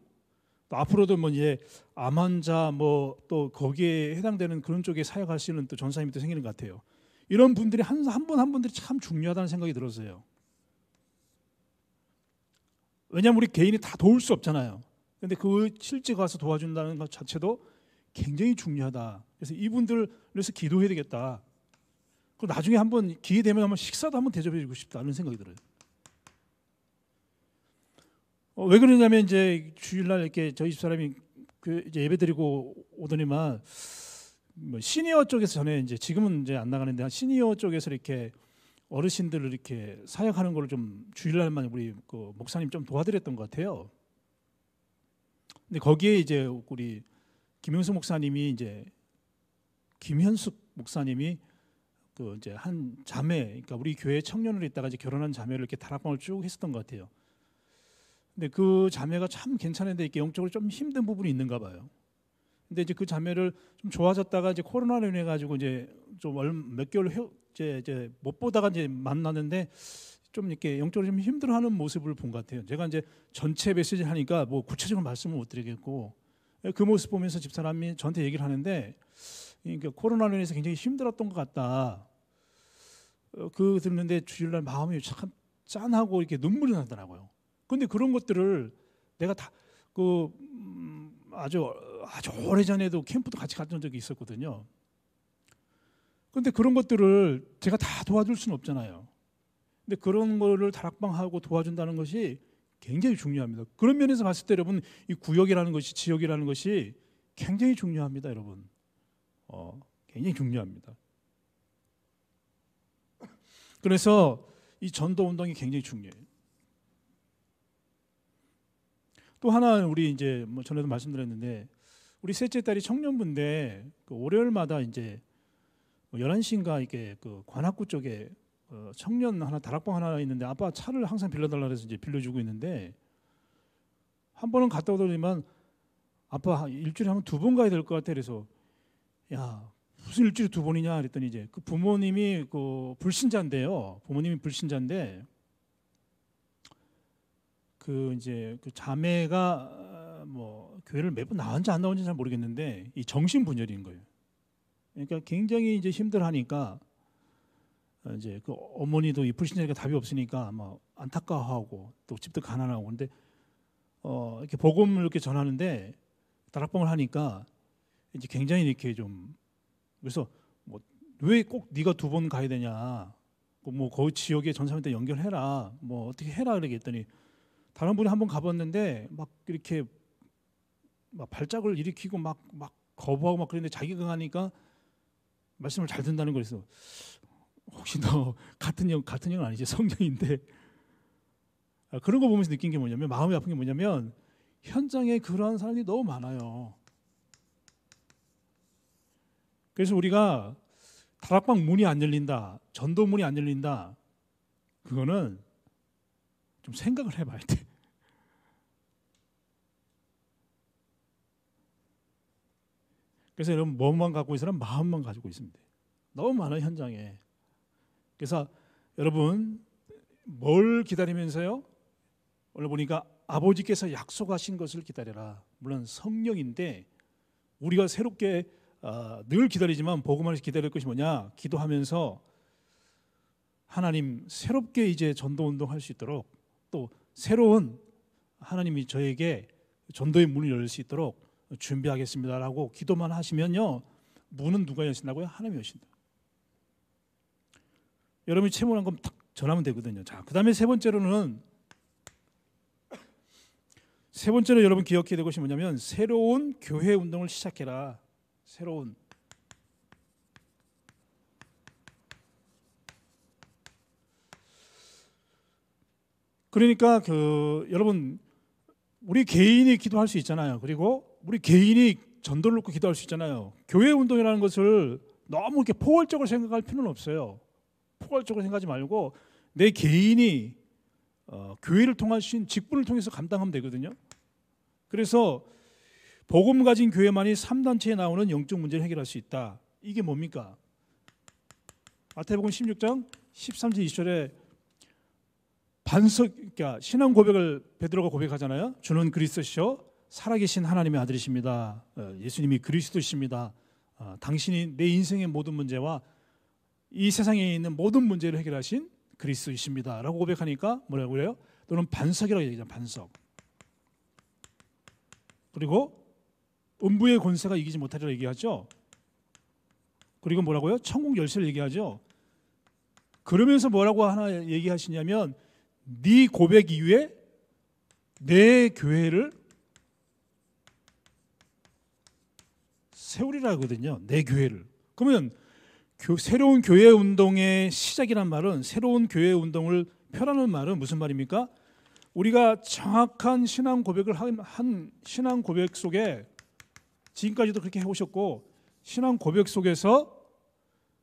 B: 또 앞으로도 뭐 이제 암 환자 뭐 또 거기에 해당되는 그런 쪽에 사역하시는 또 전사님도 생기는 것 같아요. 이런 분들이 한 한 분한 한 분들이 참 중요하다는 생각이 들었어요. 왜냐하면 우리 개인이 다 도울 수 없잖아요. 근데 그 실제 가서 도와준다는 것 자체도 굉장히 중요하다. 그래서 이분들을 위해서 기도해야 되겠다. 그 나중에 한번 기회 되면 한번 식사도 한번 대접해 주고 싶다는 생각이 들어요. 어, 왜 그러냐면 이제 주일날 이렇게 저희 집사람이 그 이제 예배 드리고 오더니만 뭐 시니어 쪽에서 전에 이제 지금은 이제 안 나가는데 시니어 쪽에서 이렇게 어르신들을 이렇게 사역하는 걸 좀 주일날만 우리 그 목사님 좀 도와드렸던 것 같아요. 근데 거기에 이제 우리 김현수 목사님이 이제 김현숙 목사님이 그 이제 한 자매, 그러니까 우리 교회 청년으로 있다가 이제 결혼한 자매를 이렇게 다락방을 쭉 했었던 것 같아요. 근데 그 자매가 참 괜찮은데 이렇게 영적으로 좀 힘든 부분이 있는가 봐요. 근데 이제 그 자매를 좀 좋아졌다가 이제 코로나로 인해 가지고 이제 좀몇 개월 이제 이제 못 보다가 이제 만났는데좀 이렇게 영적으로 좀 힘들어하는 모습을 본 것 같아요. 제가 이제 전체 메시지 하니까 뭐구체적으로 말씀을 못 드리겠고 예, 그 모습 보면서 집사람이 저한테 얘기를 하는데 그러니까 코로나로 인해서 굉장히 힘들었던 것 같다. 어, 그 듣는데 주일날 마음이 참 짠하고 이렇게 눈물이 나더라고요. 근데 그런 것들을 내가 다그 음, 아주 아주 오래 전에도 캠프도 같이 갔던 적이 있었거든요. 그런데 그런 것들을 제가 다 도와줄 수는 없잖아요. 그런데 그런 거를 다락방하고 도와준다는 것이 굉장히 중요합니다. 그런 면에서 봤을 때 여러분 이 구역이라는 것이 지역이라는 것이 굉장히 중요합니다, 여러분. 어, 굉장히 중요합니다. 그래서 이 전도 운동이 굉장히 중요해요. 또 하나 우리 이제 뭐 전에도 말씀드렸는데 우리 셋째 딸이 청년부인데 그 월요일마다 이제 11시인가 뭐 이게그 관악구 쪽에 어, 청년 하나 다락방 하나 있는데 아빠 차를 항상 빌려달라 그래서 이제 빌려주고 있는데 한 번은 갔다 오더니만 아빠 일주일에 한 두 번 가야 될 것 같아 그래서 야 무슨 일주일에 두 번이냐 그랬더니 이제 그 부모님이 그 불신자인데요 부모님이 불신자인데 그 이제 그 자매가 어, 뭐 교회를 몇번 나왔는지 안 나왔는지 잘 모르겠는데 이 정신 분열인 거예요. 그러니까 굉장히 이제 힘들하니까 이제 그 어머니도 이 불신자니까 답이 없으니까 아마 뭐 안타까워하고 또 집도 가난하고 근데 어 이렇게 복음을 이렇게 전하는데 다락방을 하니까 이제 굉장히 이렇게 좀 그래서 뭐 왜 꼭 네가 두 번 가야 되냐 뭐그 뭐 지역에 전사한테 연결해라 뭐 어떻게 해라 그러겠더니 다른 분이 한 번 가봤는데 막 이렇게 막 발작을 일으키고 막 막 거부하고 막 그랬는데 자기가 가니까 말씀을 잘 듣는다는 거에서 혹시 너 같은 영 같은 영은 아니지 성령인데 아, 그런 거 보면서 느낀 게 뭐냐면 마음이 아픈 게 뭐냐면 현장에 그러한 사람이 너무 많아요. 그래서 우리가 다락방 문이 안 열린다, 전도 문이 안 열린다, 그거는 좀 생각을 해봐야 돼. 그래서 여러분 몸만 갖고 있으면 마음만 가지고 있습니다. 너무 많은 현장에. 그래서 여러분 뭘 기다리면서요? 오늘 보니까 아버지께서 약속하신 것을 기다려라. 물론 성령인데 우리가 새롭게 어, 늘 기다리지만 복음을 기다릴 것이 뭐냐? 기도하면서 하나님 새롭게 이제 전도 운동할 수 있도록 또 새로운 하나님이 저에게 전도의 문을 열 수 있도록 준비하겠습니다라고 기도만 하시면요. 문은 누가 여신다고요? 하나님이 여신다. 여러분이 채무한 건딱 전하면 되거든요. 자, 그다음에 세 번째로는 세 번째로 여러분 기억해야 될 것이 뭐냐면 새로운 교회 운동을 시작해라. 새로운 그러니까 그 여러분 우리 개인이 기도할 수 있잖아요. 그리고 우리 개인이 전도를 놓고 기도할 수 있잖아요. 교회 운동이라는 것을 너무 이렇게 포괄적으로 생각할 필요는 없어요. 포괄적으로 생각하지 말고 내 개인이 어, 교회를 통하신 직분을 통해서 감당하면 되거든요. 그래서 복음 가진 교회만이 3단체에 나오는 영적 문제를 해결할 수 있다. 이게 뭡니까? 마태복음 16장 13절 2절에 반석 그러니까 신앙 고백을 베드로가 고백하잖아요. 주는 그리스도시요 살아계신 하나님의 아들이십니다. 어, 예수님이 그리스도십니다. 어, 당신이 내 인생의 모든 문제와 이 세상에 있는 모든 문제를 해결하신 그리스도이십니다라고 고백하니까 뭐라고 그래요? 또는 반석이라고 얘기하잖아 반석. 그리고 음부의 권세가 이기지 못하리라 얘기하죠. 그리고 뭐라고요? 천국 열쇠를 얘기하죠. 그러면서 뭐라고 하나 얘기하시냐면 네 고백 이후에 내 교회를 세우리라 하거든요. 내 교회를. 그러면 교, 새로운 교회 운동의 시작이란 말은 새로운 교회 운동을 펴라는 말은 무슨 말입니까? 우리가 정확한 신앙 고백을 한, 한 신앙 고백 속에 지금까지도 그렇게 해오셨고 신앙 고백 속에서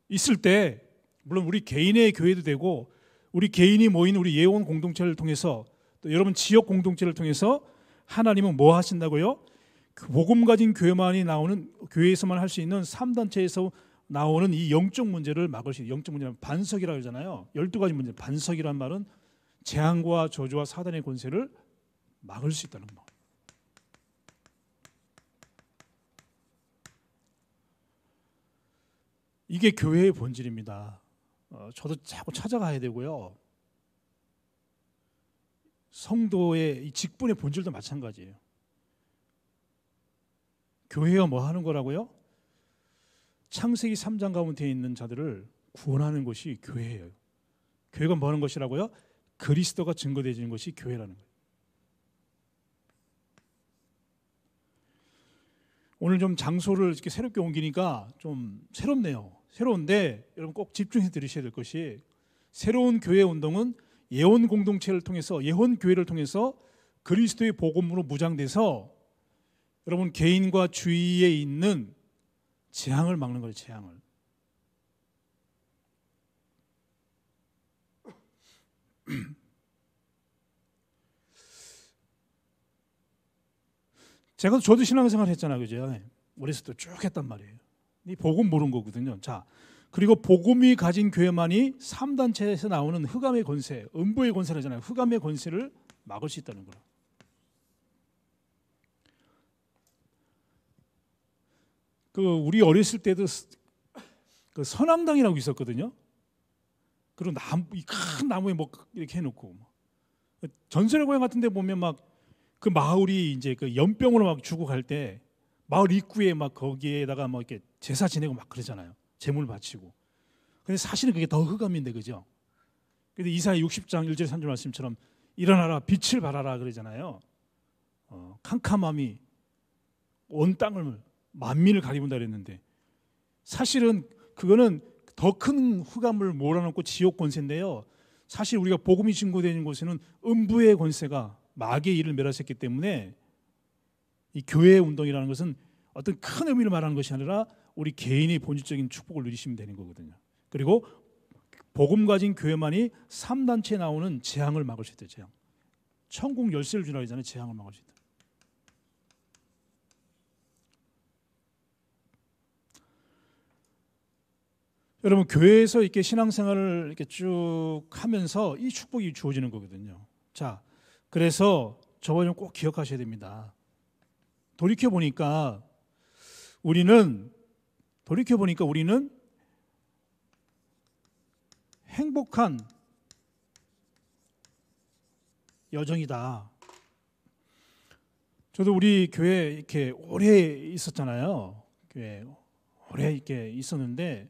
B: 있을 때 물론 우리 개인의 교회도 되고 우리 개인이 모인 우리 예원 공동체를 통해서 또 여러분 지역 공동체를 통해서 하나님은 뭐 하신다고요? 그 복음 가진 교회만이 나오는 교회에서만 할 수 있는 3단체에서 나오는 이 영적 문제를 막을 수 있는 영적 문제는 반석이라고 하잖아요. 1 2 가지 문제 반석이란 말은 재앙과 저주와 사단의 권세를 막을 수 있다는 거. 이게 교회의 본질입니다. 어, 저도 자꾸 찾아가야 되고요. 성도의 이 직분의 본질도 마찬가지예요. 교회가뭐 하는 거라고요? 창세기 3장 가운데 있는 자들을 구원하는 것이 교회예요. 교회가 뭐 하는 것이라고요? 그리스도가 증거되어지는 것이 교회라는 거예요. 오늘 좀 장소를 이렇게 새롭게 옮기니까 좀 새롭네요. 새로운데 여러분 꼭 집중해 들으셔야 될 것이 새로운 교회 운동은 예언 공동체를 통해서 예언 교회를 통해서 그리스도의 복음으로 무장돼서 여러분 개인과 주위에 있는 재앙을 막는 걸 재앙을. 제가 저도 신앙생활 했잖아요, 그죠? 예. 어렸을 때쭉 했단 말이에요. 이 복음 모른 거거든요. 자, 그리고 복음이 가진 교회만이 3단체에서 나오는 흑암의 권세, 음부의 권세라잖아요. 흑암의 권세를 막을 수 있다는 거예요. 그 우리 어렸을 때도 그 선암당이라고 있었거든요. 그런 나무 큰 나무에 뭐 이렇게 해놓고 뭐. 전설의 고향 같은데 보면 막 그 마을이 이제 그 연병으로 막 주고 갈때 마을 입구에 막 거기에다가 막 이렇게 제사 지내고 막 그러잖아요. 제물 바치고. 근데 사실은 그게 더 흑암인데 그죠? 근데 이사야 60장 1절 3절 말씀처럼 일어나라 빛을 발하라 그러잖아요. 어, 캄캄함이 온 땅을 만민을 가리운다 그랬는데 사실은 그거는 더 큰 흑암을 몰아넣고 지옥 권세인데요. 사실 우리가 복음이 증거되는 곳에는 음부의 권세가 마귀의 일을 멸하셨기 때문에 이 교회 운동이라는 것은 어떤 큰 의미를 말하는 것이 아니라 우리 개인의 본질적인 축복을 누리시면 되는 거거든요. 그리고 복음 가진 교회만이 3단체 나오는 재앙을 막을 수 있다. 재앙. 천국 열쇠를 주라 그러잖아요. 재앙을 막을 수 있다. 여러분 교회에서 이렇게 신앙생활을 이렇게 쭉 하면서 이 축복이 주어지는 거거든요. 자, 그래서 저번 좀꼭 기억하셔야 됩니다. 돌이켜 보니까 우리는 돌이켜 보니까 우리는 행복한 여정이다. 저도 우리 교회 이렇게 오래 있었잖아요. 교회 오래 이렇게 있었는데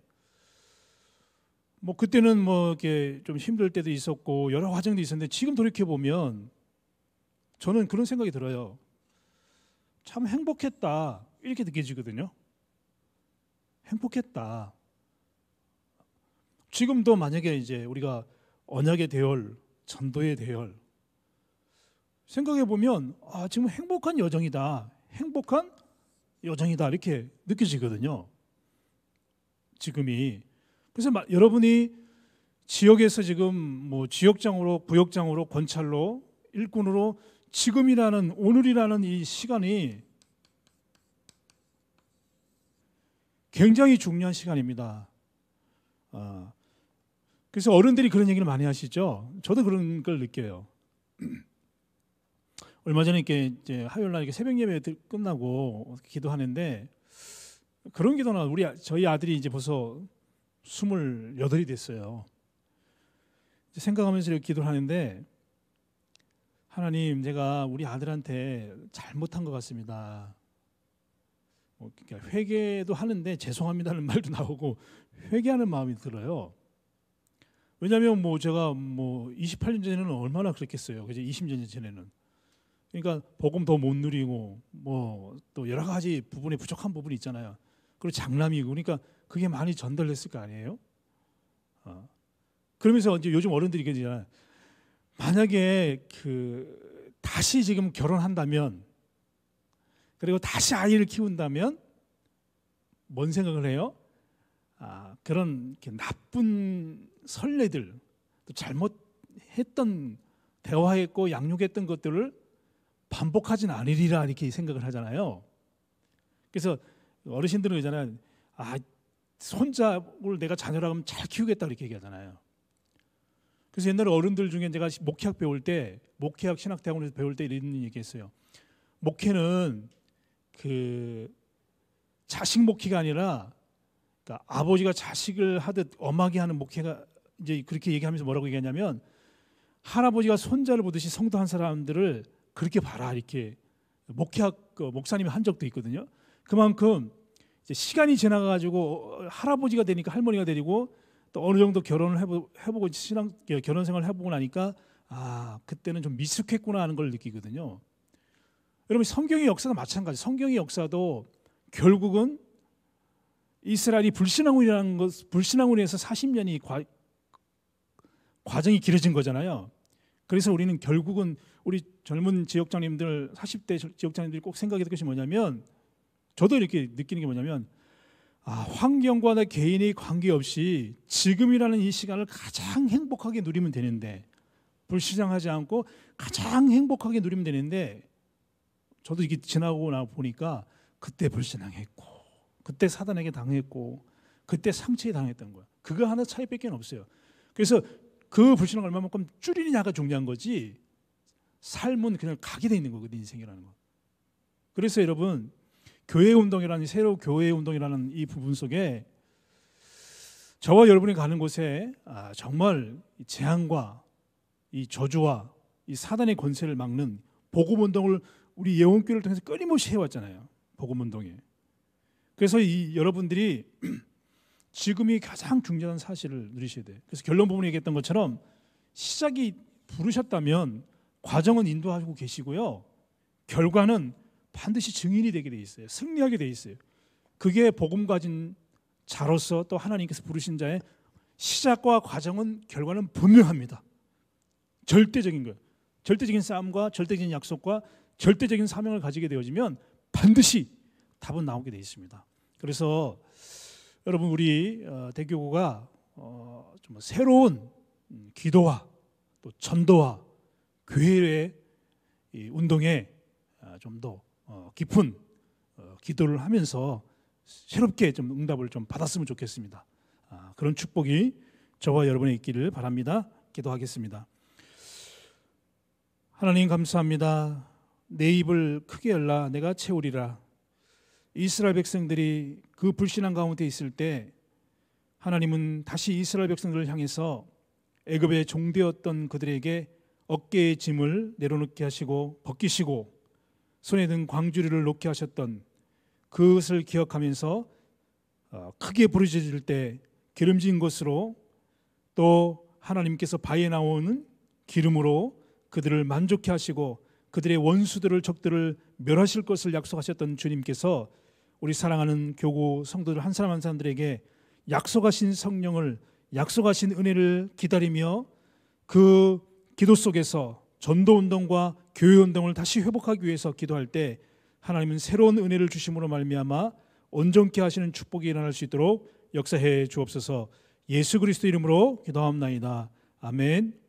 B: 뭐 그때는 뭐 이렇게 좀 힘들 때도 있었고 여러 화정도 있었는데 지금 돌이켜 보면 저는 그런 생각이 들어요. 참 행복했다 이렇게 느껴지거든요. 행복했다. 지금도 만약에 이제 우리가 언약의 대열, 전도의 대열 생각해 보면 아 지금 행복한 여정이다, 행복한 여정이다 이렇게 느껴지거든요. 지금이 그래서 여러분이 지역에서 지금 뭐 지역장으로 구역장으로 권찰로 일꾼으로 지금이라는 오늘이라는 이 시간이 굉장히 중요한 시간입니다. 어, 그래서 어른들이 그런 얘기를 많이 하시죠. 저도 그런 걸 느껴요. 얼마 전에 이렇게 이제 화요일 날 이렇게 새벽 예배 끝나고 기도하는데 그런 기도나 우리 저희 아들이 이제 벌써 28이 됐어요. 생각하면서 이렇게 기도를 하는데 하나님 제가 우리 아들한테 잘못한 것 같습니다. 뭐 그러니까 회개도 하는데 죄송합니다는 말도 나오고 회개하는 마음이 들어요. 왜냐하면 뭐 제가 뭐 28년 전에는 얼마나 그랬겠어요. 그제 20년 전에는 그러니까 복음 더 못 누리고 뭐 또 여러 가지 부분에 부족한 부분이 있잖아요. 그리고 장남이고 그러니까 그게 많이 전달됐을 거 아니에요? 어. 그러면서 이제 요즘 어른들이 그러잖아 만약에 그 다시 지금 결혼한다면 그리고 다시 아이를 키운다면 뭔 생각을 해요? 아, 그런 나쁜 선례들 또 잘못했던 대화했고 양육했던 것들을 반복하진 않으리라 이렇게 생각을 하잖아요. 그래서 어르신들은 그러잖아요. 아, 손자를 내가 자녀라 하면 잘 키우겠다 이렇게 얘기하잖아요. 그래서 옛날에 어른들 중에 제가 목회학 배울 때 목회학 신학대학원에서 배울 때 이런 얘기했어요. 목회는 그 자식 목회가 아니라 그러니까 아버지가 자식을 하듯 엄하게 하는 목회가 이제 그렇게 얘기하면서 뭐라고 얘기하냐면 할아버지가 손자를 보듯이 성도 한 사람들을 그렇게 봐라 이렇게 목회학 그 목사님이 한 적도 있거든요. 그만큼 시간이 지나가지고 어, 할아버지가 되니까 할머니가 되고 또 어느 정도 결혼을 해보, 해보고 신앙 결혼 생활을 해보고 나니까 아 그때는 좀 미숙했구나 하는 걸 느끼거든요. 여러분 성경의 역사도 마찬가지. 성경의 역사도 결국은 이스라엘이 불신앙이라는 것, 불신앙으로 해서 40년이 과, 과정이 길어진 거잖아요. 그래서 우리는 결국은 우리 젊은 지역장님들, 40대 지역장님들이 꼭 생각해야 될 것이 뭐냐면 저도 이렇게 느끼는 게 뭐냐면 아, 환경과 나 개인의 관계없이 지금이라는 이 시간을 가장 행복하게 누리면 되는데 불시장하지 않고 가장 행복하게 누리면 되는데 저도 이게 지나고 나 보니까 그때 불신앙했고 그때 사단에게 당했고 그때 상처에 당했던 거야. 그거 하나 차이밖에 없어요. 그래서 그 불신앙 얼마만큼 줄이느냐가 중요한 거지 삶은 그냥 가게 돼 있는 거거든 인생이라는 거. 그래서 여러분 교회 운동이라는 새로 교회 운동이라는 이 부분 속에 저와 여러분이 가는 곳에 아, 정말 재앙과 이 저주와 이 사단의 권세를 막는 복음 운동을 우리 예원교를 통해서 끊임없이 해왔잖아요. 복음 운동에. 그래서 이 여러분들이 지금이 가장 중요한 사실을 누리셔야 돼. 요 그래서 결론 부분에 얘기했던 것처럼 시작이 부르셨다면 과정은 인도하고 계시고요. 결과는 반드시 증인이 되게 돼 있어요. 승리하게 돼 있어요. 그게 복음 가진 자로서 또 하나님께서 부르신 자의 시작과 과정은 결과는 분명합니다. 절대적인 것, 절대적인 싸움과 절대적인 약속과 절대적인 사명을 가지게 되어지면 반드시 답은 나오게 돼 있습니다. 그래서 여러분 우리 어, 대교구가 어, 좀 새로운 음, 기도와 또 전도와 교회의 운동에 아, 좀더 어, 깊은 어, 기도를 하면서 새롭게 좀 응답을 좀 받았으면 좋겠습니다. 아, 그런 축복이 저와 여러분에 있기를 바랍니다. 기도하겠습니다. 하나님 감사합니다. 내 입을 크게 열라 내가 채우리라. 이스라엘 백성들이 그 불신한 가운데 있을 때 하나님은 다시 이스라엘 백성들을 향해서 애굽의 종되었던 그들에게 어깨의 짐을 내려놓게 하시고 벗기시고 손에 든 광주리를 놓게 하셨던 그것을 기억하면서 어, 크게 부르짖을 때 기름진 것으로 또 하나님께서 바에 나오는 기름으로 그들을 만족해 하시고 그들의 원수들을 적들을 멸하실 것을 약속하셨던 주님께서 우리 사랑하는 교구 성도들 한 사람 한 사람들에게 약속하신 성령을 약속하신 은혜를 기다리며 그 기도 속에서 전도 운동과 교회 운동을 다시 회복하기 위해서 기도할 때 하나님은 새로운 은혜를 주심으로 말미암아 온전케 하시는 축복이 일어날 수 있도록 역사해 주옵소서. 예수 그리스도 이름으로 기도합나이다. 아멘.